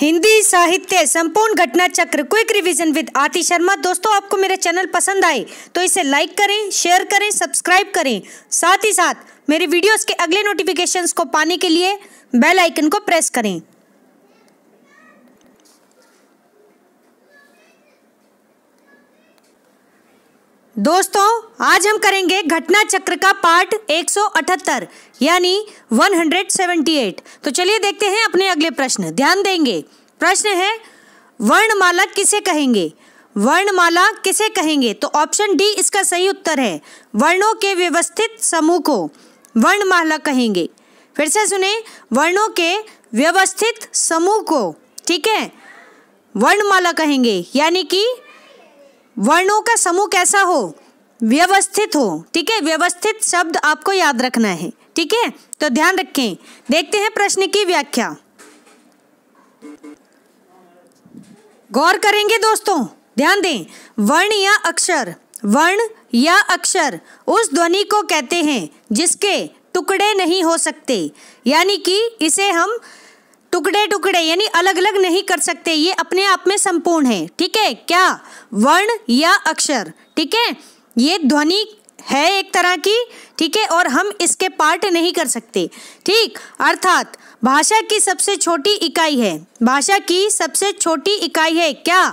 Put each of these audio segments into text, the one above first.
हिंदी साहित्य संपूर्ण घटना चक्र क्विक रिवीजन विद आती शर्मा दोस्तों आपको मेरा चैनल पसंद आए तो इसे लाइक करें शेयर करें सब्सक्राइब करें साथ ही साथ मेरे वीडियोस के अगले नोटिफिकेशंस को पाने के लिए बेल आइकन को प्रेस करें दोस्तों आज हम करेंगे घटना चक्र का पार्ट 178 यानी 178 तो चलिए देखते हैं अपने अगले प्रश्न ध्यान देंगे प्रश्न है वर्णमाला किसे कहेंगे वर्णमाला किसे कहेंगे तो ऑप्शन डी इसका सही उत्तर है वर्णों के व्यवस्थित समूह को वर्णमाला कहेंगे फिर से सुने वर्णों के व्यवस्थित समूह को ठीक है वर्णमाला कहेंगे यानी कि वर्णों का समूह कैसा हो व्यवस्थित हो ठीक है व्यवस्थित शब्द आपको याद रखना है ठीक है तो ध्यान रखें देखते हैं प्रश्न की व्याख्या गौर करेंगे दोस्तों ध्यान दें वर्ण या अक्षर वर्ण या अक्षर उस ध्वनि को कहते हैं जिसके टुकड़े नहीं हो सकते यानी कि इसे हम टुकड़े टुकड़े यानी अलग अलग नहीं कर सकते ये अपने आप में संपूर्ण है ठीक है क्या वर्ण या अक्षर ठीक है ये ध्वनि है एक तरह की ठीक है और हम इसके पार्ट नहीं कर सकते ठीक अर्थात भाषा की सबसे छोटी इकाई है भाषा की सबसे छोटी इकाई है क्या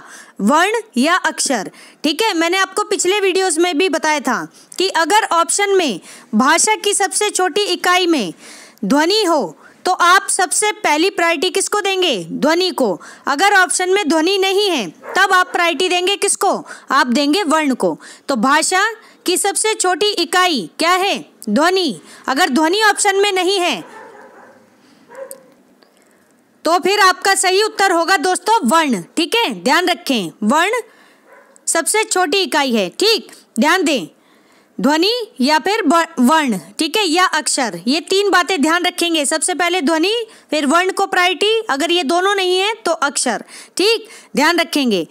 वर्ण या अक्षर ठीक है मैंने आपको पिछले वीडियोस में भी बताया था कि अगर ऑप्शन में भाषा की सबसे छोटी इकाई में ध्वनि हो तो आप सबसे पहली प्रायोरिटी किसको देंगे ध्वनि को अगर ऑप्शन में ध्वनि नहीं है तब आप प्रायोरिटी देंगे किसको आप देंगे वर्ण को तो भाषा की सबसे छोटी इकाई क्या है ध्वनि अगर ध्वनि ऑप्शन में नहीं है तो फिर आपका सही उत्तर होगा दोस्तों वर्ण ठीक है ध्यान रखें वर्ण सबसे छोटी इकाई है ठीक ध्यान दें ध्वनि या फिर वर्ण ठीक है या अक्षर ये तीन बातें ध्यान रखेंगे सबसे पहले ध्वनि फिर वर्ण को प्रायोरिटी अगर ये दोनों नहीं है तो अक्षर ठीक ध्यान रखेंगे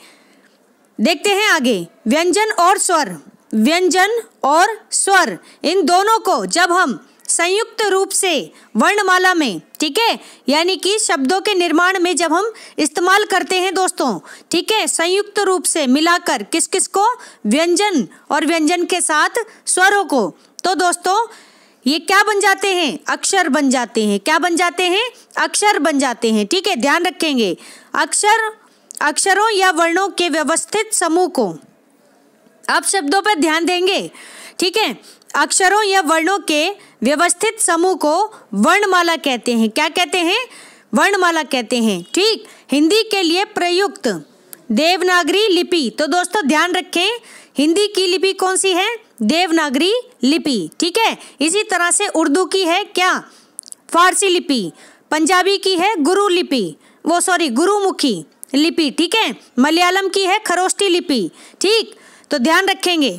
देखते हैं आगे व्यंजन और स्वर व्यंजन और स्वर इन दोनों को जब हम संयुक्त रूप से वर्णमाला में ठीक है यानी कि शब्दों के निर्माण में जब हम इस्तेमाल करते हैं दोस्तों ठीक है संयुक्त रूप से मिलाकर किस किस को व्यंजन और व्यंजन के साथ स्वरों को तो दोस्तों ये क्या बन जाते हैं अक्षर बन जाते हैं क्या बन जाते हैं अक्षर बन जाते हैं ठीक है ध्यान रखेंगे अक्षर अक्षरों या वर्णों के व्यवस्थित समूह को अब शब्दों पर ध्यान देंगे ठीक है अक्षरों या वर्णों के व्यवस्थित समूह को वर्णमाला कहते हैं क्या कहते हैं वर्णमाला कहते हैं ठीक हिंदी के लिए प्रयुक्त देवनागरी लिपि तो दोस्तों ध्यान रखें हिंदी की लिपि कौन सी है देवनागरी लिपि ठीक है इसी तरह से उर्दू की है क्या फारसी लिपि पंजाबी की है गुरु लिपि वो सॉरी गुरुमुखी लिपि ठीक है मलयालम की है खरोष्टी लिपि ठीक तो ध्यान रखेंगे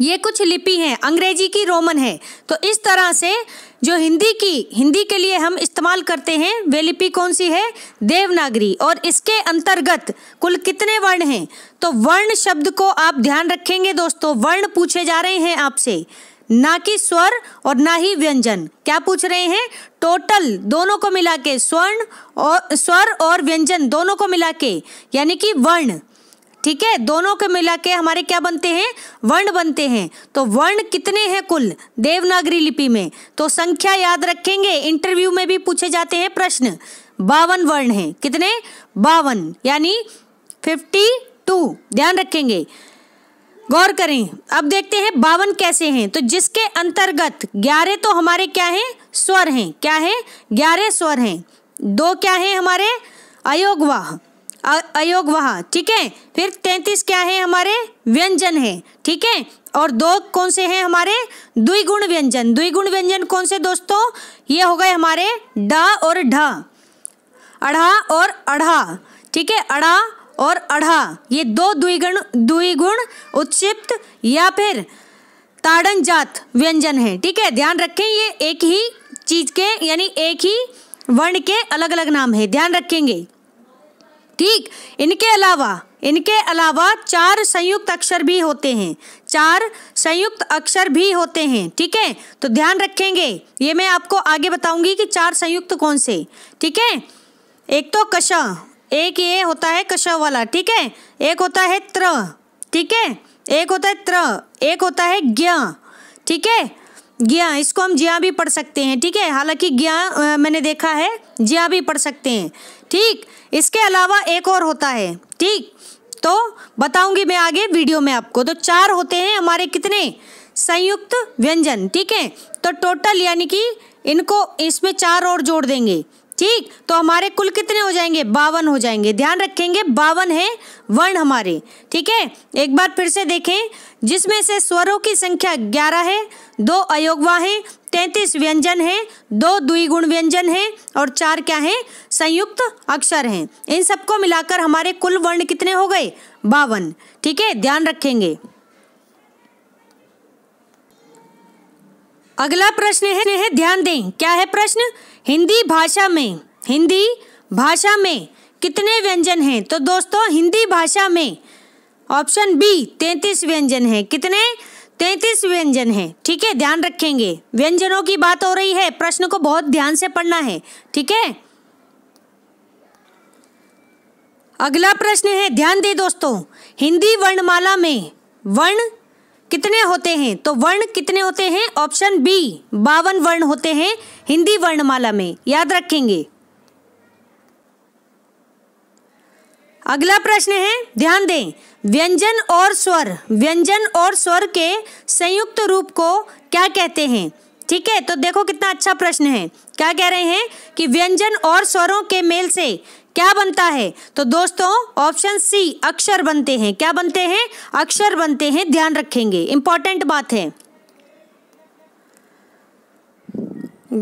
ये कुछ लिपि हैं अंग्रेजी की रोमन है तो इस तरह से जो हिंदी की हिंदी के लिए हम इस्तेमाल करते हैं वे लिपि कौन सी है देवनागरी और इसके अंतर्गत कुल कितने वर्ण हैं तो वर्ण शब्द को आप ध्यान रखेंगे दोस्तों वर्ण पूछे जा रहे हैं आपसे ना कि स्वर और ना ही व्यंजन क्या पूछ रहे हैं टोटल दोनों को मिला के स्वर्ण और स्वर और व्यंजन दोनों को मिला के यानी कि वर्ण ठीक है दोनों के मिला के हमारे क्या बनते हैं वर्ण बनते हैं तो वर्ण कितने हैं कुल देवनागरी लिपि में तो संख्या याद रखेंगे इंटरव्यू में भी पूछे जाते हैं प्रश्न बावन वर्ण हैं कितने बावन यानी फिफ्टी टू ध्यान रखेंगे गौर करें अब देखते हैं बावन कैसे हैं तो जिसके अंतर्गत ग्यारह तो हमारे क्या हैं स्वर हैं क्या है ग्यारह स्वर हैं दो क्या हैं हमारे अयोगवाह वहा ठीक है फिर तैतीस क्या है हमारे व्यंजन है ठीक है और दो कौन से हैं हमारे द्विगुण व्यंजन द्विगुण व्यंजन कौन से दोस्तों ये हो गए हमारे ड और ढ अढ़ा और अढ़ा ठीक है अढ़ा और अढ़ा ये दो द्विगुण द्विगुण उत्सिप्त या फिर ताड़न जात व्यंजन है ठीक है ध्यान रखें ये एक ही चीज के यानी एक ही वर्ण के अलग अलग नाम है ध्यान रखेंगे ठीक इनके अलावा इनके अलावा चार संयुक्त अक्षर भी होते हैं चार संयुक्त अक्षर भी होते हैं ठीक है तो ध्यान रखेंगे ये मैं आपको आगे बताऊंगी कि चार संयुक्त कौन से ठीक है एक तो कश एक ये होता है कश वाला ठीक है एक होता है त्र ठीक है एक होता है त्र एक होता है ज्ञ ठीक है ज्ञा इसको हम ज्ञा भी पढ़ सकते हैं ठीक है हालांकि ज्ञा मैंने देखा है ज्या भी पढ़ सकते हैं ठीक इसके अलावा एक और होता है ठीक तो बताऊंगी मैं आगे वीडियो में आपको तो चार होते हैं हमारे कितने संयुक्त व्यंजन ठीक है तो टोटल यानी कि इनको इसमें चार और जोड़ देंगे ठीक तो हमारे कुल कितने हो जाएंगे बावन हो जाएंगे ध्यान रखेंगे बावन है वर्ण हमारे ठीक है एक बार फिर से देखें जिसमें से स्वरों की संख्या ग्यारह है दो अयोगवा हैं तैंतीस व्यंजन हैं दो द्विगुण व्यंजन हैं और चार क्या हैं संयुक्त अक्षर हैं इन सबको मिलाकर हमारे कुल वर्ण कितने हो गए बावन ठीक है ध्यान रखेंगे अगला प्रश्न है, है ध्यान दें क्या है प्रश्न हिंदी भाषा में हिंदी भाषा में कितने व्यंजन हैं तो दोस्तों हिंदी भाषा में ऑप्शन बी तैतीस व्यंजन है कितने तैतीस व्यंजन है ठीक है ध्यान रखेंगे व्यंजनों की बात हो रही है प्रश्न को बहुत ध्यान से पढ़ना है ठीक है अगला प्रश्न है ध्यान दे दोस्तों हिंदी वर्णमाला में वर्ण कितने होते हैं तो वर्ण कितने होते हैं ऑप्शन बी बावन वर्ण होते हैं हिंदी वर्णमाला में याद रखेंगे अगला प्रश्न है ध्यान दें व्यंजन और स्वर व्यंजन और स्वर के संयुक्त रूप को क्या कहते हैं ठीक है तो देखो कितना अच्छा प्रश्न है क्या कह रहे हैं कि व्यंजन और स्वरों के मेल से क्या बनता है तो दोस्तों ऑप्शन सी अक्षर बनते हैं क्या बनते हैं अक्षर बनते हैं ध्यान रखेंगे इंपॉर्टेंट बात है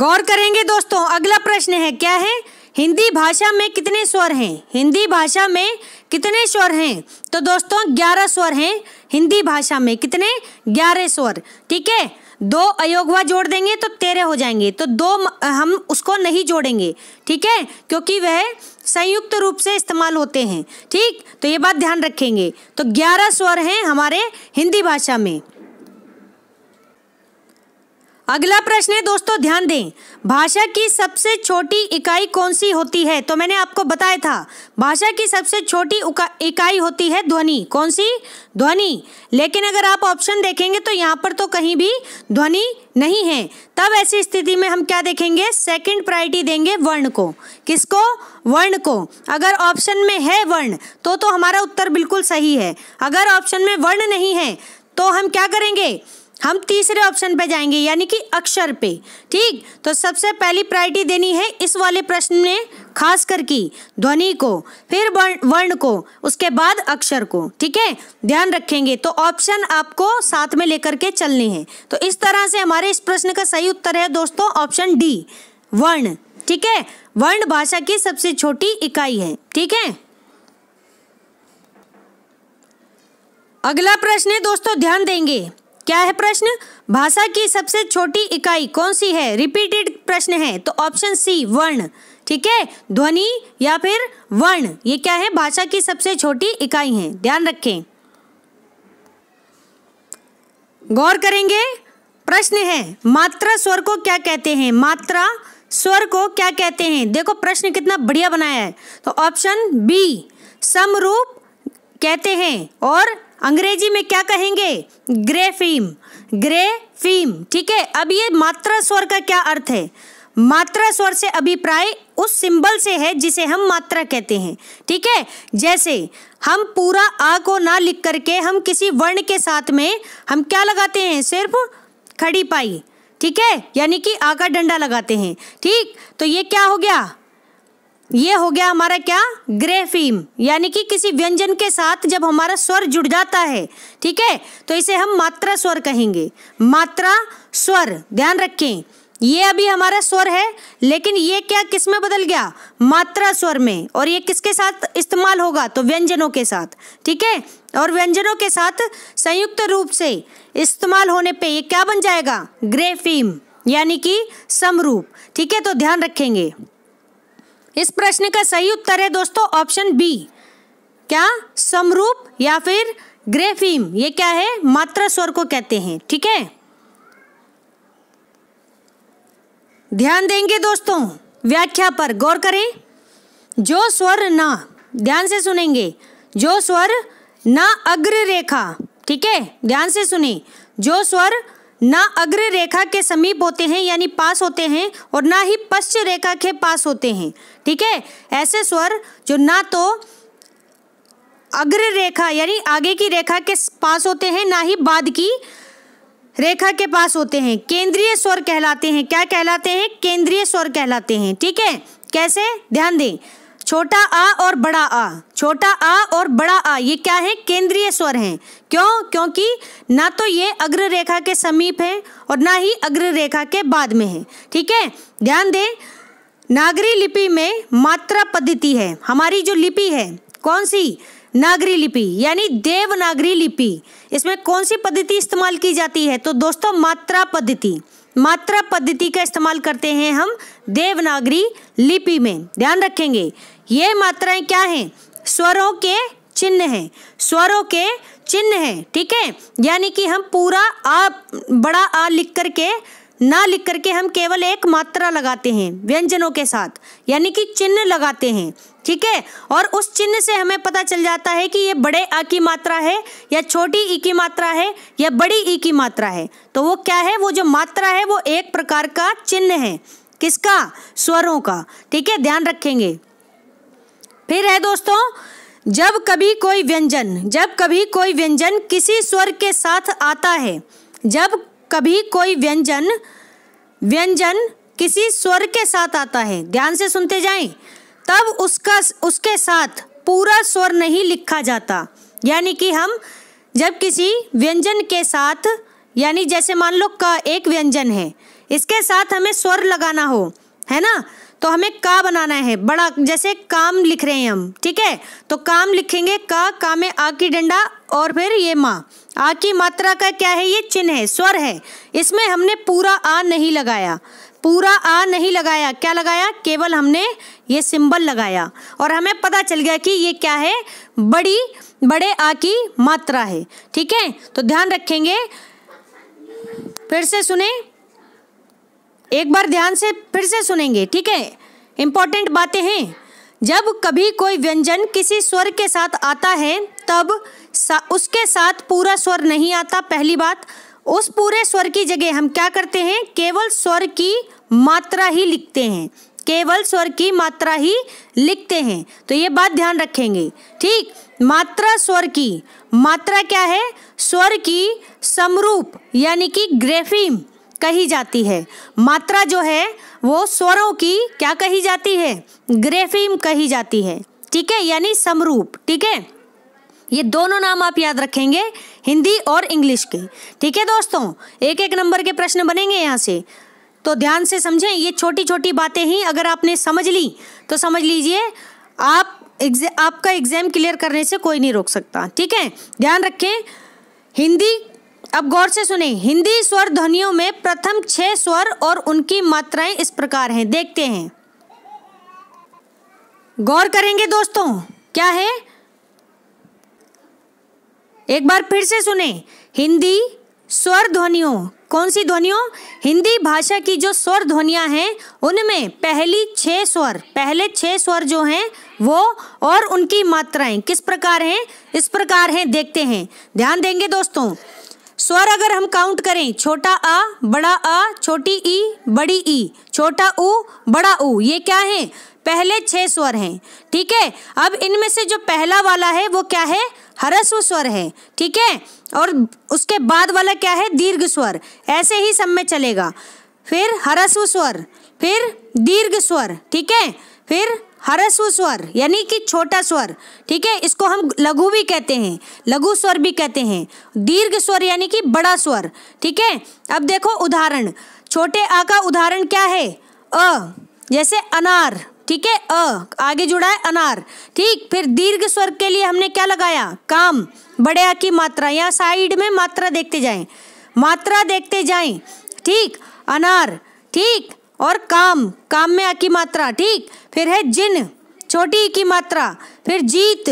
गौर करेंगे दोस्तों अगला प्रश्न है क्या है हिंदी भाषा में कितने स्वर हैं हिंदी भाषा में कितने स्वर हैं तो दोस्तों ग्यारह स्वर हैं हिंदी भाषा में कितने ग्यारह स्वर ठीक है दो अयोगवा जोड़ देंगे तो तेरह हो जाएंगे तो दो हम उसको नहीं जोड़ेंगे ठीक है क्योंकि वह संयुक्त रूप से इस्तेमाल होते हैं ठीक तो ये बात ध्यान रखेंगे तो ग्यारह स्वर हैं हमारे हिंदी भाषा में अगला प्रश्न है दोस्तों ध्यान दें भाषा की सबसे छोटी इकाई कौन सी होती है तो मैंने आपको बताया था भाषा की सबसे छोटी इकाई होती है ध्वनि कौन सी ध्वनि लेकिन अगर आप ऑप्शन देखेंगे तो यहाँ पर तो कहीं भी ध्वनि नहीं है तब ऐसी स्थिति में हम क्या देखेंगे सेकंड प्रायोरिटी देंगे वर्ण को किसको वर्ण को अगर ऑप्शन में है वर्ण तो तो हमारा उत्तर बिल्कुल सही है अगर ऑप्शन में वर्ण नहीं है तो हम क्या करेंगे हम तीसरे ऑप्शन पे जाएंगे यानी कि अक्षर पे ठीक तो सबसे पहली प्रायोरिटी देनी है इस वाले प्रश्न में खास करके ध्वनि को फिर वर्ण को उसके बाद अक्षर को ठीक है ध्यान रखेंगे तो ऑप्शन आपको साथ में लेकर के चलने हैं तो इस तरह से हमारे इस प्रश्न का सही उत्तर है दोस्तों ऑप्शन डी वर्ण ठीक है वर्ण भाषा की सबसे छोटी इकाई है ठीक है अगला प्रश्न है दोस्तों ध्यान देंगे क्या है प्रश्न भाषा की सबसे छोटी इकाई कौन सी है रिपीटेड प्रश्न है तो ऑप्शन सी वर्ण ठीक है ध्वनि या फिर वर्ण ये क्या है भाषा की सबसे छोटी इकाई है ध्यान रखें गौर करेंगे प्रश्न है मात्रा स्वर को क्या कहते हैं मात्रा स्वर को क्या कहते हैं देखो प्रश्न कितना बढ़िया बनाया है तो ऑप्शन बी समरूप कहते हैं और अंग्रेजी में क्या कहेंगे ग्रे फीम ग्रे फीम ठीक है अब ये मात्रा स्वर का क्या अर्थ है मात्रा स्वर से अभिप्राय उस सिंबल से है जिसे हम मात्रा कहते हैं ठीक है जैसे हम पूरा आ को ना लिख करके हम किसी वर्ण के साथ में हम क्या लगाते हैं सिर्फ खड़ी पाई ठीक है यानी कि आ का डंडा लगाते हैं ठीक तो ये क्या हो गया ये हो गया हमारा क्या ग्रेफीम यानी कि किसी व्यंजन के साथ जब हमारा स्वर जुड़ जाता है ठीक है तो इसे हम मात्रा स्वर कहेंगे मात्रा स्वर ध्यान रखें ये अभी हमारा स्वर है लेकिन ये क्या किस में बदल गया मात्रा स्वर में और ये किसके साथ इस्तेमाल होगा तो व्यंजनों के साथ ठीक है और व्यंजनों के साथ संयुक्त रूप से इस्तेमाल होने पे ये क्या बन जाएगा ग्रेफीम यानी कि समरूप ठीक है तो ध्यान रखेंगे इस प्रश्न का सही उत्तर है दोस्तों ऑप्शन बी क्या समरूप या फिर ग्रेफीम ये क्या है मात्रा स्वर को कहते हैं ठीक है ध्यान देंगे दोस्तों व्याख्या पर गौर करें जो स्वर ना ध्यान से सुनेंगे जो स्वर ना अग्र रेखा ठीक है ध्यान से सुने जो स्वर ना अग्र रेखा के समीप होते हैं यानी पास होते हैं और ना ही पश्च रेखा के पास होते हैं ठीक है ऐसे स्वर जो ना तो अग्र रेखा यानी आगे की रेखा के पास होते हैं ना ही बाद की रेखा के पास होते हैं केंद्रीय स्वर कहलाते हैं क्या कहलाते हैं केंद्रीय स्वर कहलाते हैं ठीक है कैसे ध्यान दें छोटा आ और बड़ा आ छोटा आ और बड़ा आ ये क्या है केंद्रीय स्वर हैं क्यों क्योंकि ना तो ये अग्र रेखा के समीप है और ना ही अग्र रेखा के बाद में है ठीक है ध्यान दें नागरी लिपि में मात्रा पद्धति है हमारी जो लिपि है कौन सी नागरी लिपि यानी देवनागरी लिपि इसमें कौन सी पद्धति इस्तेमाल की जाती है तो दोस्तों मात्रा पद्धति मात्रा पद्धति का इस्तेमाल करते हैं हम देवनागरी लिपि में ध्यान रखेंगे ये मात्राएं क्या हैं स्वरों के चिन्ह हैं स्वरों के चिन्ह हैं ठीक है यानी कि हम पूरा आ बड़ा आ लिख करके ना लिख करके हम केवल एक मात्रा लगाते हैं व्यंजनों के साथ यानी कि चिन्ह लगाते हैं ठीक है और उस चिन्ह से हमें पता चल जाता है कि ये बड़े अ की मात्रा है या छोटी ई की मात्रा है या बड़ी ई की मात्रा है तो वो क्या है वो जो मात्रा है वो एक प्रकार का चिन्ह है किसका स्वरों का ठीक है ध्यान रखेंगे फिर है दोस्तों जब कभी कोई व्यंजन जब कभी कोई व्यंजन किसी स्वर के साथ आता है जब कभी कोई व्यंजन व्यंजन किसी स्वर के साथ आता है ध्यान से सुनते जाएं तब उसका उसके साथ पूरा स्वर नहीं लिखा जाता यानी कि हम जब किसी व्यंजन के साथ यानी जैसे मान लो का एक व्यंजन है इसके साथ हमें स्वर लगाना हो है ना तो हमें का बनाना है बड़ा जैसे काम लिख रहे हैं हम ठीक है तो काम लिखेंगे का का में आ की डंडा और फिर ये माँ आ की मात्रा का क्या है ये चिन्ह है स्वर है इसमें हमने पूरा आ नहीं लगाया पूरा आ नहीं लगाया क्या लगाया केवल हमने ये सिंबल लगाया और हमें पता चल गया कि ये क्या है बड़ी बड़े आ की मात्रा है ठीक है तो ध्यान रखेंगे फिर से सुने एक बार ध्यान से फिर से सुनेंगे ठीक है इंपॉर्टेंट बातें हैं जब कभी कोई व्यंजन किसी स्वर के साथ आता है तब सा, उसके साथ पूरा स्वर नहीं आता पहली बात उस पूरे स्वर की जगह हम क्या करते हैं केवल स्वर की मात्रा ही लिखते हैं केवल स्वर की मात्रा ही लिखते हैं तो ये बात ध्यान रखेंगे ठीक मात्रा स्वर की मात्रा क्या है स्वर की समरूप यानी कि ग्रेफीम कही जाती है मात्रा जो है वो स्वरों की क्या कही जाती है ग्रेफीम कही जाती है ठीक है यानी समरूप ठीक है ये दोनों नाम आप याद रखेंगे हिंदी और इंग्लिश के ठीक है दोस्तों एक एक नंबर के प्रश्न बनेंगे यहाँ से तो ध्यान से समझें ये छोटी छोटी बातें ही अगर आपने समझ ली तो समझ लीजिए आप एग्जा आपका एग्ज़ाम क्लियर करने से कोई नहीं रोक सकता ठीक है ध्यान रखें हिंदी अब गौर से सुने हिंदी स्वर ध्वनियों में प्रथम छह स्वर और उनकी मात्राएं इस प्रकार हैं देखते हैं गौर करेंगे दोस्तों क्या है एक बार फिर से सुने हिंदी स्वर ध्वनियों कौन सी ध्वनियों हिंदी भाषा की जो स्वर ध्वनियां हैं उनमें पहली छह स्वर पहले छह स्वर जो हैं वो और उनकी मात्राएं किस प्रकार हैं इस प्रकार हैं देखते हैं ध्यान देंगे दोस्तों स्वर अगर हम काउंट करें छोटा आ बड़ा आ छोटी ई बड़ी ई छोटा ऊ बड़ा ऊ ये क्या है पहले छह स्वर हैं ठीक है अब इनमें से जो पहला वाला है वो क्या है हरस्व स्वर है ठीक है और उसके बाद वाला क्या है दीर्घ स्वर ऐसे ही सब में चलेगा फिर हरस्व स्वर फिर दीर्घ स्वर ठीक है फिर हरस्व स्वर यानी कि छोटा स्वर ठीक है इसको हम लघु भी कहते हैं लघु स्वर भी कहते हैं दीर्घ स्वर यानी कि बड़ा स्वर ठीक है अब देखो उदाहरण छोटे आ का उदाहरण क्या है अ जैसे अनार ठीक है अ आगे जुड़ा है अनार ठीक फिर दीर्घ स्वर के लिए हमने क्या लगाया काम बड़े आ की मात्रा यहाँ साइड में मात्रा देखते जाएं मात्रा देखते जाएं ठीक अनार ठीक और काम काम में आ की मात्रा ठीक फिर है जिन छोटी ई की मात्रा फिर जीत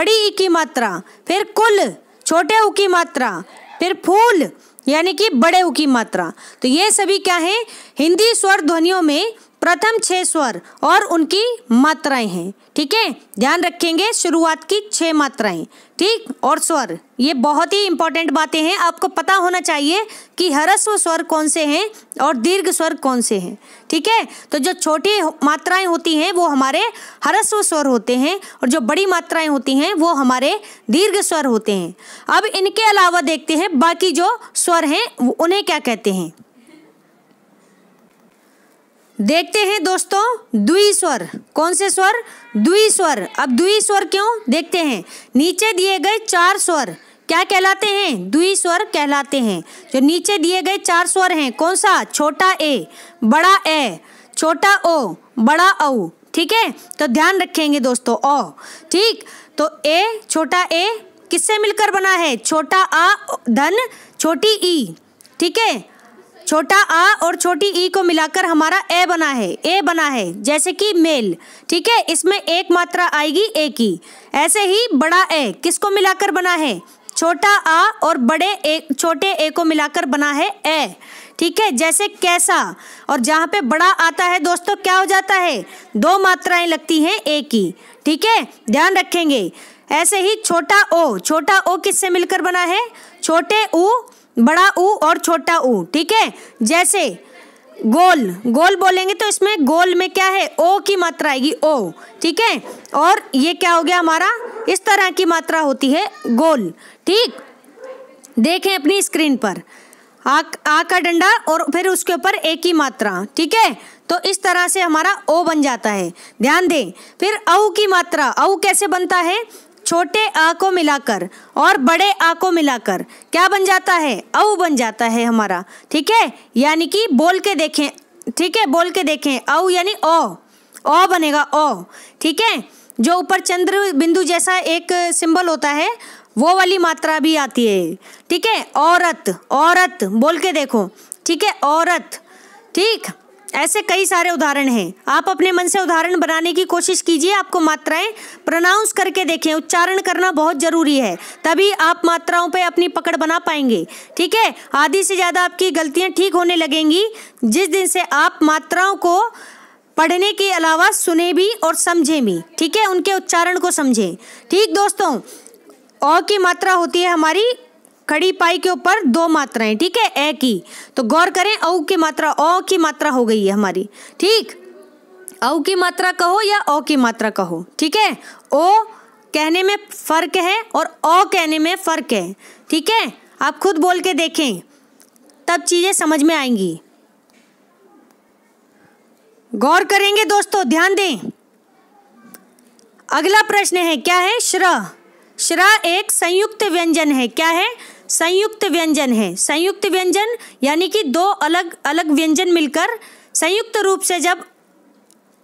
बड़ी ई की मात्रा फिर कुल छोटे ऊ की मात्रा फिर फूल यानी कि बड़े ऊ की मात्रा तो ये सभी क्या है हिंदी स्वर ध्वनियों में प्रथम छः स्वर और उनकी मात्राएं हैं ठीक है ध्यान रखेंगे शुरुआत की छः मात्राएं ठीक और स्वर ये बहुत ही इंपॉर्टेंट बातें हैं आपको पता होना चाहिए कि हरस्व स्वर कौन से हैं और दीर्घ स्वर कौन से हैं ठीक है तो जो छोटी मात्राएं होती हैं वो हमारे हरस्व स्वर होते हैं और जो बड़ी मात्राएं होती हैं वो हमारे दीर्घ स्वर होते हैं अब इनके अलावा देखते हैं बाकी जो स्वर हैं उन्हें क्या कहते हैं देखते हैं दोस्तों द्वि स्वर कौन से स्वर द्वि स्वर अब द्वि स्वर क्यों देखते हैं नीचे दिए गए चार स्वर क्या कहलाते हैं द्वि स्वर कहलाते हैं जो नीचे दिए गए चार स्वर हैं कौन सा छोटा ए बड़ा ए छोटा ओ बड़ा औ ठीक है तो ध्यान रखेंगे दोस्तों ओ ठीक तो ए छोटा ए किससे मिलकर बना है छोटा आ धन छोटी ई ठीक है छोटा आ और छोटी ई को मिलाकर हमारा ए बना है ए बना है जैसे कि मेल ठीक है इसमें एक मात्रा आएगी ए की ऐसे ही बड़ा ए किसको मिलाकर बना है छोटा आ और बड़े ए छोटे ए को मिलाकर बना है ए ठीक है जैसे कैसा और जहाँ पे बड़ा आता है दोस्तों क्या हो जाता है दो मात्राएं लगती हैं ए की ठीक है ध्यान रखेंगे ऐसे ही छोटा ओ छोटा ओ किससे मिलकर बना है छोटे ऊ बड़ा ऊ और छोटा ऊ ठीक है जैसे गोल गोल बोलेंगे तो इसमें गोल में क्या है ओ की मात्रा आएगी ओ ठीक है और ये क्या हो गया हमारा इस तरह की मात्रा होती है गोल ठीक देखें अपनी स्क्रीन पर आ, आ का डंडा और फिर उसके ऊपर एक ही मात्रा ठीक है तो इस तरह से हमारा ओ बन जाता है ध्यान दें फिर औ की मात्रा औ कैसे बनता है छोटे आ को मिलाकर और बड़े आ को मिलाकर क्या बन जाता है औ बन जाता है हमारा ठीक है यानी कि बोल के देखें ठीक है बोल के देखें औ यानी ओ ओ बनेगा ओ ठीक है जो ऊपर चंद्र बिंदु जैसा एक सिंबल होता है वो वाली मात्रा भी आती है ठीक है औरत औरत बोल के देखो ठीक है औरत ठीक ऐसे कई सारे उदाहरण हैं आप अपने मन से उदाहरण बनाने की कोशिश कीजिए आपको मात्राएं प्रोनाउंस करके देखें उच्चारण करना बहुत जरूरी है तभी आप मात्राओं पे अपनी पकड़ बना पाएंगे ठीक है आधी से ज़्यादा आपकी गलतियां ठीक होने लगेंगी जिस दिन से आप मात्राओं को पढ़ने के अलावा सुने भी और समझें भी ठीक है उनके उच्चारण को समझें ठीक दोस्तों औ की मात्रा होती है हमारी खड़ी पाई के ऊपर दो मात्राएं ठीक है ए की तो गौर करें औ की मात्रा औ की मात्रा हो गई है हमारी ठीक औ की मात्रा कहो या औ की मात्रा कहो ठीक है ओ कहने में फ़र्क है और ओ कहने में फ़र्क है ठीक है आप खुद बोल के देखें तब चीज़ें समझ में आएंगी गौर करेंगे दोस्तों ध्यान दें अगला प्रश्न है क्या है श्र श्र एक संयुक्त व्यंजन है क्या है संयुक्त व्यंजन है संयुक्त व्यंजन यानी कि दो अलग अलग व्यंजन मिलकर संयुक्त रूप से जब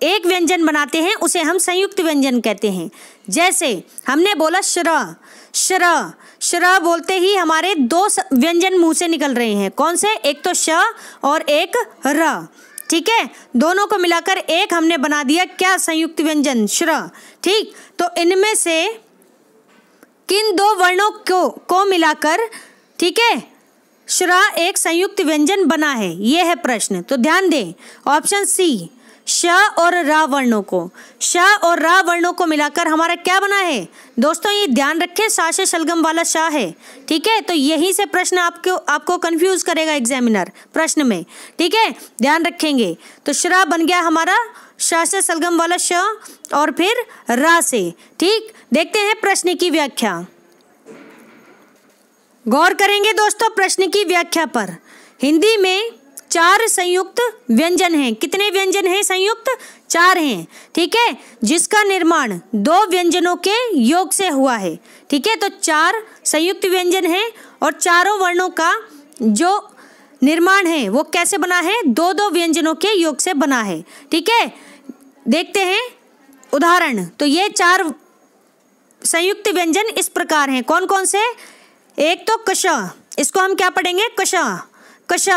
एक व्यंजन बनाते हैं उसे हम संयुक्त व्यंजन कहते हैं जैसे हमने बोला श्र श्र श्र बोलते ही हमारे दो व्यंजन मुंह से निकल रहे हैं कौन से एक तो श और एक र ठीक है दोनों को मिलाकर एक हमने बना दिया क्या संयुक्त व्यंजन श्र ठीक तो इनमें से किन दो वर्णों को को मिलाकर ठीक है श्रा एक संयुक्त व्यंजन बना है यह है प्रश्न तो ध्यान दें ऑप्शन सी श और रा वर्णों को श और रा वर्णों को मिलाकर हमारा क्या बना है दोस्तों ये ध्यान रखें सा से शलगम वाला शाह है ठीक है तो यहीं से प्रश्न आपको आपको कंफ्यूज करेगा एग्जामिनर प्रश्न में ठीक है ध्यान रखेंगे तो श्रा बन गया हमारा श से सलगम वाला श और फिर रा से ठीक देखते हैं प्रश्न की व्याख्या गौर करेंगे दोस्तों प्रश्न की व्याख्या पर हिंदी में चार संयुक्त व्यंजन हैं कितने व्यंजन हैं संयुक्त चार हैं ठीक है जिसका निर्माण दो व्यंजनों के योग से हुआ है ठीक है तो चार संयुक्त व्यंजन हैं और चारों वर्णों का जो निर्माण है वो कैसे बना है दो दो व्यंजनों के योग से बना है ठीक है देखते हैं उदाहरण तो ये चार संयुक्त व्यंजन इस प्रकार हैं कौन कौन से एक तो कश इसको हम क्या पढ़ेंगे कश कश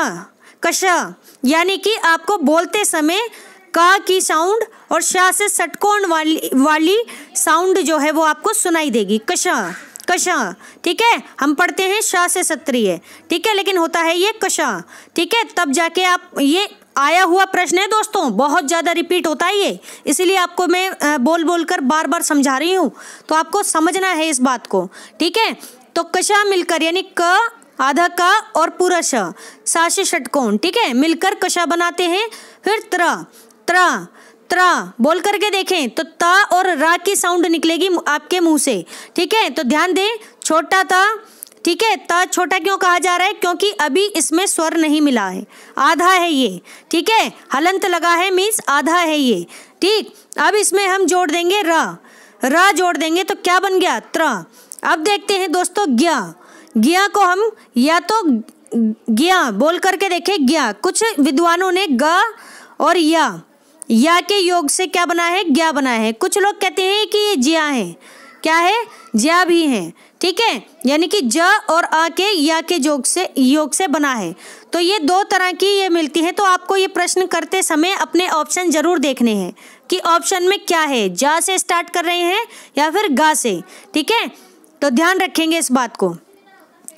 कश यानी कि आपको बोलते समय का की साउंड और शाह से सटकोण वाली वाली साउंड जो है वो आपको सुनाई देगी कश कश ठीक है हम पढ़ते हैं शाह से सत्रीय ठीक है लेकिन होता है ये कश ठीक है तब जाके आप ये आया हुआ प्रश्न है दोस्तों बहुत ज़्यादा रिपीट होता है ये इसीलिए आपको मैं बोल बोल कर बार बार समझा रही हूँ तो आपको समझना है इस बात को ठीक है तो कशा मिलकर यानी क आधा का और पूरा श साश षटकोण ठीक है मिलकर कशा बनाते हैं फिर त्र त्र त्र बोल करके देखें तो ता और रा की साउंड निकलेगी आपके मुंह से ठीक है तो ध्यान दें छोटा ता ठीक है त छोटा क्यों कहा जा रहा है क्योंकि अभी इसमें स्वर नहीं मिला है आधा है ये ठीक है हलंत लगा है मीन्स आधा है ये ठीक अब इसमें हम जोड़ देंगे र र जोड़ देंगे तो क्या बन गया त्र अब देखते हैं दोस्तों ज्ञा ज्ञा को हम या तो ज्ञा बोल करके देखें ज्ञा कुछ विद्वानों ने ग और या या के योग से क्या बना है ज्ञा बना है कुछ लोग कहते हैं कि ये ज्या है क्या है ज्या भी हैं ठीक है यानी कि ज और अ के या के योग से योग से बना है तो ये दो तरह की ये मिलती है तो आपको ये प्रश्न करते समय अपने ऑप्शन जरूर देखने हैं कि ऑप्शन में क्या है जा से स्टार्ट कर रहे हैं या फिर गा से ठीक है तो ध्यान रखेंगे इस बात को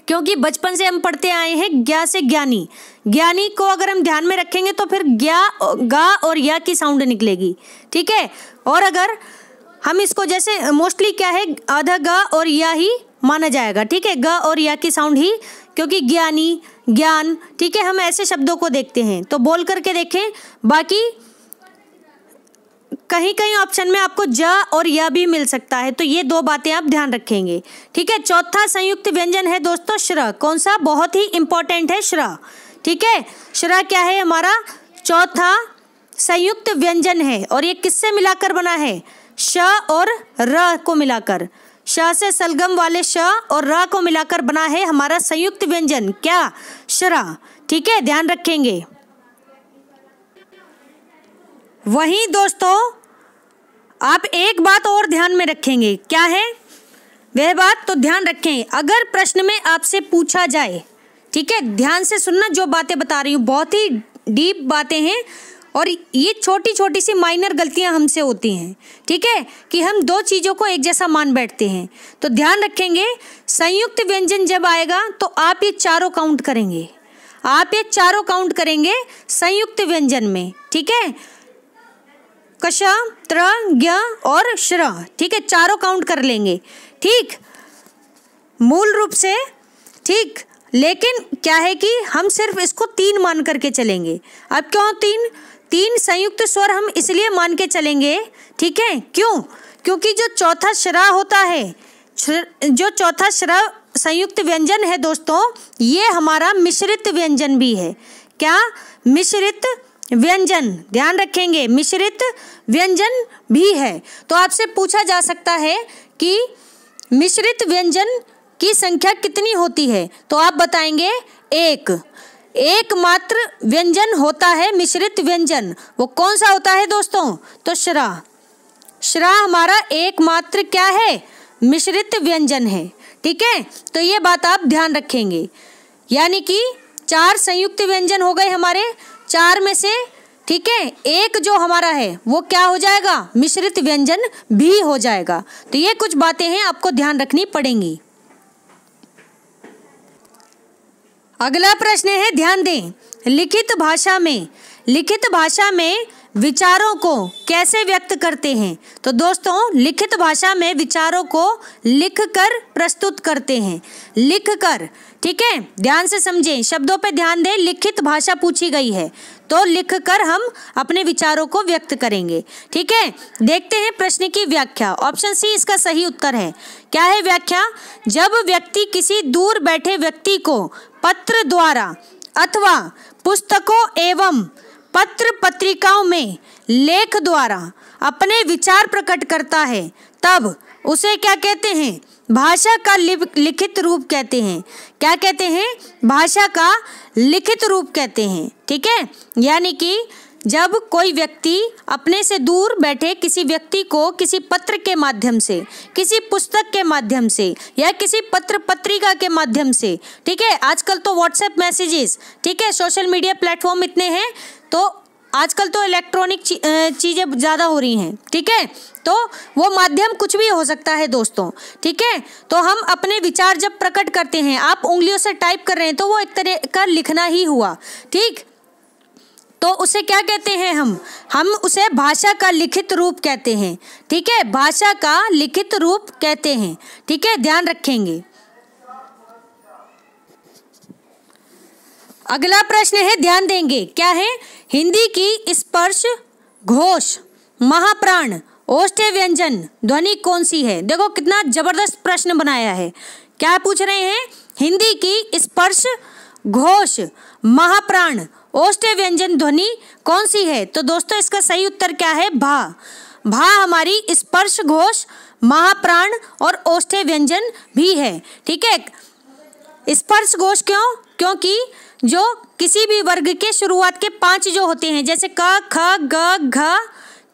क्योंकि बचपन से हम पढ़ते आए हैं ज्ञा से ज्ञानी ज्ञानी को अगर हम ध्यान में रखेंगे तो फिर ज्ञा गा और या की साउंड निकलेगी ठीक है और अगर हम इसको जैसे मोस्टली क्या है आधा गा और या ही माना जाएगा ठीक है ग और या की साउंड ही क्योंकि ज्ञानी ज्ञान ठीक है हम ऐसे शब्दों को देखते हैं तो बोल करके देखें बाकी कहीं कहीं ऑप्शन में आपको ज और य भी मिल सकता है तो ये दो बातें आप ध्यान रखेंगे ठीक है चौथा संयुक्त व्यंजन है दोस्तों श्र कौन सा बहुत ही इंपॉर्टेंट है श्र ठीक है श्र क्या है हमारा चौथा संयुक्त व्यंजन है और ये किससे मिलाकर बना है श और र को मिलाकर शाह से सलगम वाले शाह और रा को मिलाकर बना है हमारा संयुक्त व्यंजन क्या शरा ठीक है ध्यान रखेंगे वहीं दोस्तों आप एक बात और ध्यान में रखेंगे क्या है वह बात तो ध्यान रखें अगर प्रश्न में आपसे पूछा जाए ठीक है ध्यान से सुनना जो बातें बता रही हूँ बहुत ही डीप बातें हैं और ये छोटी छोटी सी माइनर गलतियां हमसे होती हैं ठीक है कि हम दो चीज़ों को एक जैसा मान बैठते हैं तो ध्यान रखेंगे संयुक्त व्यंजन जब आएगा तो आप ये चारों काउंट करेंगे आप ये चारों काउंट करेंगे संयुक्त व्यंजन में ठीक है कश त्र ज्ञ और श्र ठीक है चारों काउंट कर लेंगे ठीक मूल रूप से ठीक लेकिन क्या है कि हम सिर्फ इसको तीन मान करके चलेंगे अब क्यों तीन तीन संयुक्त स्वर हम इसलिए मान के चलेंगे ठीक है क्यों क्योंकि जो चौथा श्रा होता है जो चौथा श्रा संयुक्त व्यंजन है दोस्तों ये हमारा मिश्रित व्यंजन भी है क्या मिश्रित व्यंजन ध्यान रखेंगे मिश्रित व्यंजन भी है तो आपसे पूछा जा सकता है कि मिश्रित व्यंजन की संख्या कितनी होती है तो आप बताएंगे एक एकमात्र व्यंजन होता है मिश्रित व्यंजन वो कौन सा होता है दोस्तों तो श्रा श्रा हमारा एकमात्र क्या है मिश्रित व्यंजन है ठीक है तो ये बात आप ध्यान रखेंगे यानी कि चार संयुक्त व्यंजन हो गए हमारे चार में से ठीक है एक जो हमारा है वो क्या हो जाएगा मिश्रित व्यंजन भी हो जाएगा तो ये कुछ बातें हैं आपको ध्यान रखनी पड़ेंगी अगला प्रश्न है ध्यान दें लिखित भाषा में लिखित भाषा में विचारों को कैसे व्यक्त करते हैं तो दोस्तों लिखित भाषा में विचारों को लिखकर प्रस्तुत करते हैं लिखकर ठीक है ध्यान से समझें शब्दों पर ध्यान दें लिखित भाषा पूछी गई है तो लिखकर हम अपने विचारों को व्यक्त करेंगे ठीक है देखते हैं प्रश्न की व्याख्या ऑप्शन सी इसका सही उत्तर है क्या है व्याख्या जब व्यक्ति किसी दूर बैठे व्यक्ति को पत्र द्वारा अथवा पुस्तकों एवं पत्र पत्रिकाओं में लेख द्वारा अपने विचार प्रकट करता है तब उसे क्या कहते हैं भाषा का लिखित रूप कहते हैं क्या कहते हैं भाषा का लिखित रूप कहते हैं ठीक है यानी कि जब कोई व्यक्ति अपने से दूर बैठे किसी व्यक्ति को किसी पत्र के माध्यम से किसी पुस्तक के माध्यम से या किसी पत्र पत्रिका के माध्यम से ठीक है आजकल तो व्हाट्सएप मैसेजेस ठीक है सोशल मीडिया प्लेटफॉर्म इतने हैं तो आजकल तो इलेक्ट्रॉनिक चीज़ें ज़्यादा हो रही हैं ठीक है तो वो माध्यम कुछ भी हो सकता है दोस्तों ठीक है तो हम अपने विचार जब प्रकट करते हैं आप उंगलियों से टाइप कर रहे हैं तो वो एक तरह का लिखना ही हुआ ठीक तो उसे क्या कहते हैं हम हम उसे भाषा का लिखित रूप कहते हैं ठीक है भाषा का लिखित रूप कहते हैं ठीक है ध्यान रखेंगे अगला प्रश्न है ध्यान देंगे क्या है हिंदी की स्पर्श घोष महाप्राण ओष्ठ व्यंजन ध्वनि कौन सी है देखो कितना जबरदस्त प्रश्न बनाया है क्या पूछ रहे हैं हिंदी की स्पर्श घोष महाप्राण ओष्ट व्यंजन ध्वनि कौन सी है तो दोस्तों इसका सही उत्तर क्या है भा भा हमारी स्पर्श घोष महाप्राण और ओष्ठ व्यंजन भी है ठीक है स्पर्श घोष क्यों क्योंकि जो किसी भी वर्ग के शुरुआत के पांच जो होते हैं जैसे क ख ग घ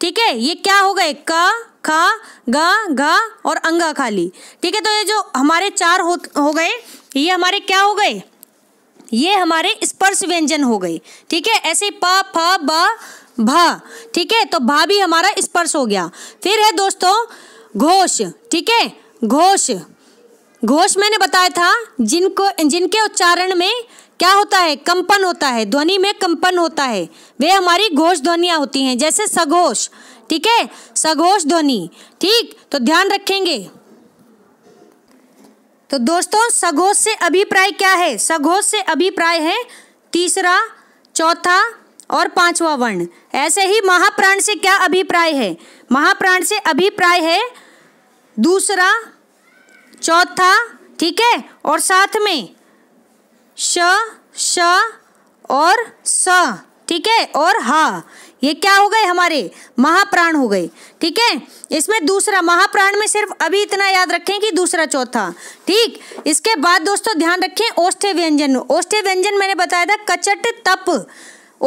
ठीक है ये क्या हो गए क ख ग घ और अंगा खाली ठीक है तो ये जो हमारे चार हो, हो गए ये हमारे क्या हो गए ये हमारे स्पर्श व्यंजन हो गए ठीक है ऐसे पा फा बा भा ठीक है तो भा भी हमारा स्पर्श हो गया फिर है दोस्तों घोष ठीक है घोष घोष मैंने बताया था जिनको जिनके उच्चारण में क्या होता है कंपन होता है ध्वनि में कंपन होता है वे हमारी घोष ध्वनियाँ होती हैं जैसे सघोष ठीक है सघोष ध्वनि ठीक तो ध्यान रखेंगे तो दोस्तों सघोष से अभिप्राय क्या है सघोष से अभिप्राय है तीसरा चौथा और पांचवा वर्ण ऐसे ही महाप्राण से क्या अभिप्राय है महाप्राण से अभिप्राय है दूसरा चौथा ठीक है और साथ में श श और स ठीक है और हा ये क्या हो गए हमारे महाप्राण हो गए ठीक है इसमें दूसरा महाप्राण में सिर्फ अभी इतना याद रखें कि दूसरा चौथा ठीक इसके बाद दोस्तों ध्यान रखें ओष्ठे व्यंजन ओष्ठे व्यंजन मैंने बताया था कचट तप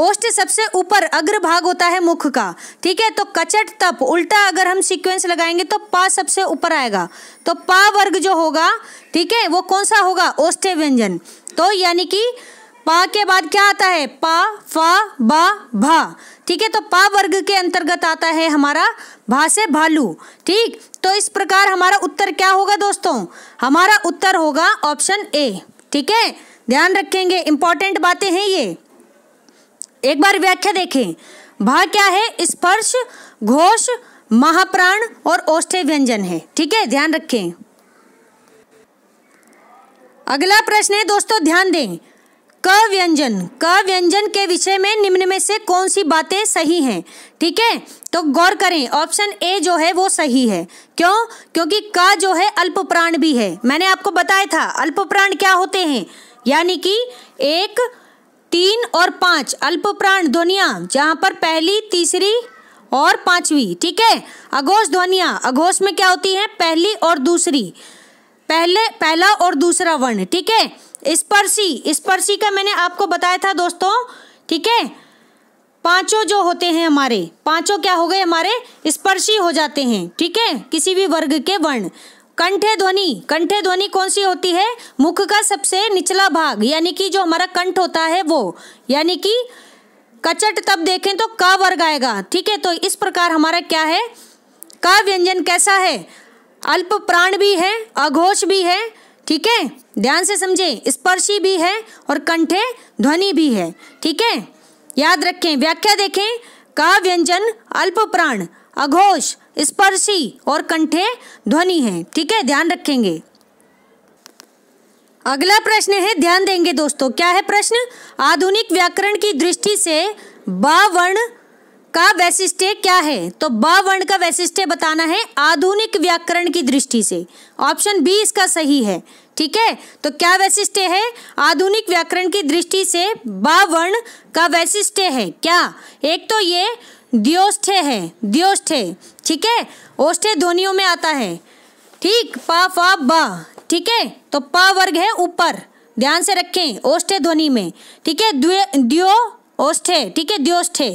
ओष्ठ सबसे ऊपर अग्र भाग होता है मुख का ठीक है तो कचट तप उल्टा अगर हम सीक्वेंस लगाएंगे तो पा सबसे ऊपर आएगा तो पा वर्ग जो होगा ठीक है वो कौन सा होगा ओष्ठे व्यंजन तो यानी कि पा के बाद क्या आता है पा फा बा भा ठीक है तो पा वर्ग के अंतर्गत आता है हमारा भा से भालू ठीक तो इस प्रकार हमारा उत्तर क्या होगा दोस्तों हमारा उत्तर होगा ऑप्शन ए ठीक है ध्यान रखेंगे इंपॉर्टेंट बातें हैं ये एक बार व्याख्या देखें भा क्या है स्पर्श घोष महाप्राण और औष्ठे व्यंजन है ठीक है ध्यान रखें अगला प्रश्न है दोस्तों ध्यान दें क व्यंजन क व्यंजन के विषय में निम्न में से कौन सी बातें सही हैं ठीक है तो गौर करें ऑप्शन ए जो है वो सही है क्यों क्योंकि क जो है अल्प प्राण भी है मैंने आपको बताया था अल्प प्राण क्या होते हैं यानी कि एक तीन और पाँच अल्प प्राण ध्वनिया जहाँ पर पहली तीसरी और पांचवी ठीक है अघोष ध्वनिया अघोष में क्या होती है पहली और दूसरी पहले पहला और दूसरा वर्ण ठीक है स्पर्शी स्पर्शी का मैंने आपको बताया था दोस्तों ठीक है पांचों जो होते हैं हमारे पांचों क्या हो गए हमारे स्पर्शी हो जाते हैं ठीक है किसी भी वर्ग के वर्ण कंठे ध्वनि कंठे ध्वनि कौन सी होती है मुख का सबसे निचला भाग यानी कि जो हमारा कंठ होता है वो यानी कि कचट तब देखें तो का वर्ग आएगा ठीक है तो इस प्रकार हमारा क्या है का व्यंजन कैसा है अल्प प्राण भी है अघोष भी है ठीक है ध्यान से समझे स्पर्शी भी है और कंठे ध्वनि भी है ठीक है याद रखें व्याख्या देखें का व्यंजन अल्प प्राण अघोष स्पर्शी और कंठे ध्वनि है ठीक है ध्यान रखेंगे अगला प्रश्न है ध्यान देंगे दोस्तों क्या है प्रश्न आधुनिक व्याकरण की दृष्टि से बावर्ण वर्ण का वैशिष्ट क्या है तो बावर्ण वर्ण का वैशिष्ट बताना है आधुनिक व्याकरण की दृष्टि से ऑप्शन बी इसका सही है ठीक है तो क्या वैशिष्ट्य है आधुनिक व्याकरण की दृष्टि से बावर्ण का वैशिष्ट्य है क्या एक तो ये द्योष्ठ है द्योष्ठे ठीक है ओष्ठे ध्वनियों में आता है ठीक पा फा बा ठीक है तो पा वर्ग है ऊपर ध्यान से रखें ओष्ठे ध्वनि में ठीक है द्यो ओष्ठे ठीक है द्योष्ठे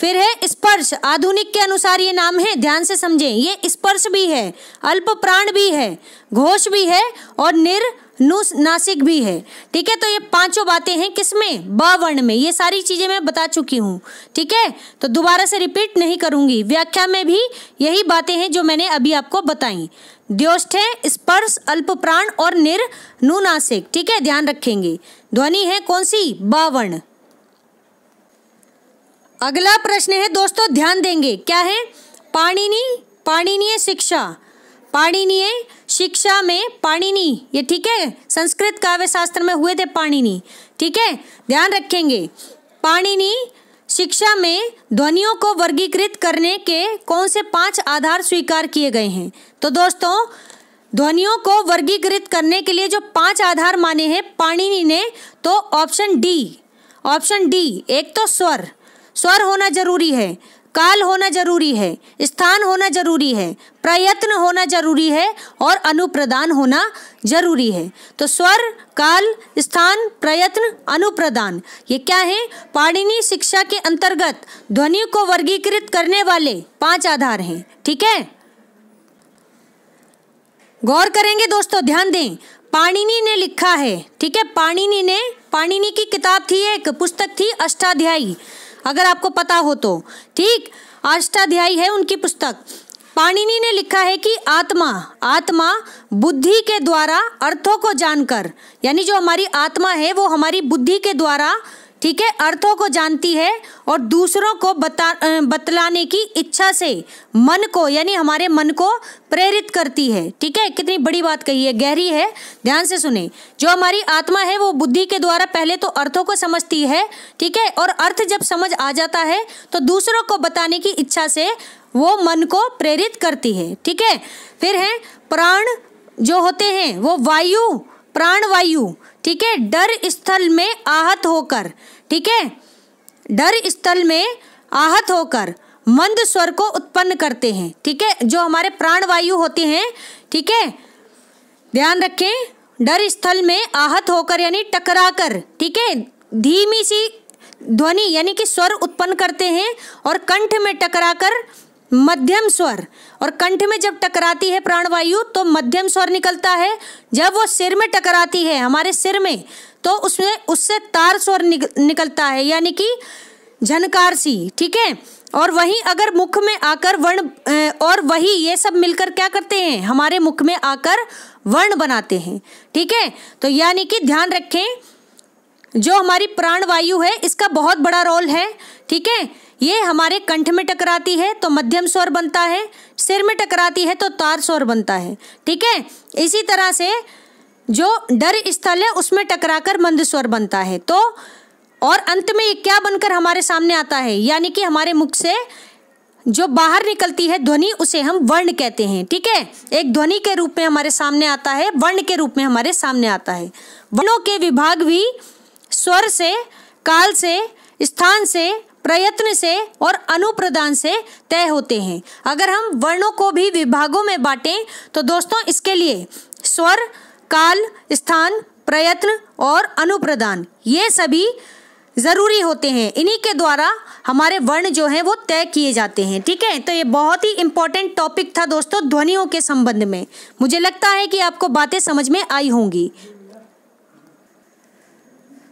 फिर है स्पर्श आधुनिक के अनुसार ये नाम है ध्यान से समझें ये स्पर्श भी है अल्प प्राण भी है घोष भी है और निर नासिक भी है ठीक है तो ये पांचों बातें हैं किसमें ब वर्ण में ये सारी चीज़ें मैं बता चुकी हूँ ठीक है तो दोबारा से रिपीट नहीं करूंगी व्याख्या में भी यही बातें हैं जो मैंने अभी आपको बताई द्योष्ठ है स्पर्श अल्प प्राण और निर नुनासिक ठीक है ध्यान रखेंगे ध्वनि है कौन सी ब वर्ण अगला प्रश्न है दोस्तों ध्यान देंगे क्या है पाणिनी पाणिनीय शिक्षा पाणिनीय शिक्षा में पाणिनी ये ठीक है संस्कृत काव्य शास्त्र में हुए थे पाणिनी ठीक है ध्यान रखेंगे पाणिनी शिक्षा में ध्वनियों को वर्गीकृत करने के कौन से पांच आधार स्वीकार किए गए हैं तो दोस्तों ध्वनियों को वर्गीकृत करने के लिए जो पांच आधार माने हैं पाणिनी ने तो ऑप्शन डी ऑप्शन डी एक तो स्वर स्वर होना जरूरी है काल होना जरूरी है स्थान होना जरूरी है प्रयत्न होना जरूरी है और अनुप्रदान होना जरूरी है तो स्वर काल स्थान प्रयत्न अनुप्रदान ये क्या है पाणिनी शिक्षा के अंतर्गत ध्वनि को वर्गीकृत करने वाले पांच आधार हैं ठीक है गौर करेंगे दोस्तों ध्यान दें पाणिनी ने लिखा है ठीक है पाणिनी ने पाणिनी की किताब थी एक पुस्तक थी अष्टाध्यायी अगर आपको पता हो तो ठीक अष्टाध्यायी है उनकी पुस्तक पाणिनि ने लिखा है कि आत्मा आत्मा बुद्धि के द्वारा अर्थों को जानकर यानी जो हमारी आत्मा है वो हमारी बुद्धि के द्वारा ठीक है अर्थों को जानती है और दूसरों को बता बतलाने की इच्छा से मन को यानी हमारे मन को प्रेरित करती है ठीक है कितनी बड़ी बात कही है गहरी है ध्यान से सुने जो हमारी आत्मा है वो बुद्धि के द्वारा पहले तो अर्थों को समझती है ठीक है और अर्थ जब समझ आ जाता है तो दूसरों को बताने की इच्छा से वो मन को प्रेरित करती है ठीक है फिर है प्राण जो होते हैं वो वायु प्राण वायु ठीक है डर स्थल में आहत होकर ठीक है डर स्थल में आहत होकर मंद स्वर को उत्पन्न करते हैं ठीक है जो हमारे प्राणवायु होते हैं ठीक है ध्यान रखें डर स्थल में आहत होकर यानी टकराकर ठीक है धीमी सी ध्वनि यानी कि स्वर उत्पन्न करते हैं और कंठ में टकराकर मध्यम स्वर और कंठ में जब टकराती है प्राणवायु तो मध्यम स्वर निकलता है जब वो सिर में टकराती है हमारे सिर में तो उसमें उससे तार स्वर निक, निकलता है यानी कि झनकार सी ठीक है और वहीं अगर मुख में आकर वर्ण और वही ये सब मिलकर क्या करते हैं हमारे मुख में आकर वर्ण बनाते हैं ठीक है तो यानी कि ध्यान रखें जो हमारी प्राणवायु है इसका बहुत बड़ा रोल है ठीक है ये हमारे कंठ में टकराती है तो मध्यम स्वर बनता है सिर में टकराती है तो तार स्वर बनता है ठीक है इसी तरह से जो डर स्थल है उसमें टकराकर मंद स्वर बनता है तो और अंत में ये क्या बनकर हमारे सामने आता है यानी कि हमारे मुख से जो बाहर निकलती है ध्वनि उसे हम वर्ण कहते हैं ठीक है एक ध्वनि के रूप में हमारे सामने आता है वर्ण के रूप में हमारे सामने आता है वर्णों के विभाग भी स्वर से काल से स्थान से प्रयत्न से और अनुप्रदान से तय होते हैं अगर हम वर्णों को भी विभागों में बांटें तो दोस्तों इसके लिए स्वर काल स्थान प्रयत्न और अनुप्रदान ये सभी ज़रूरी होते हैं इन्हीं के द्वारा हमारे वर्ण जो हैं वो तय किए जाते हैं ठीक है तो ये बहुत ही इंपॉर्टेंट टॉपिक था दोस्तों ध्वनियों के संबंध में मुझे लगता है कि आपको बातें समझ में आई होंगी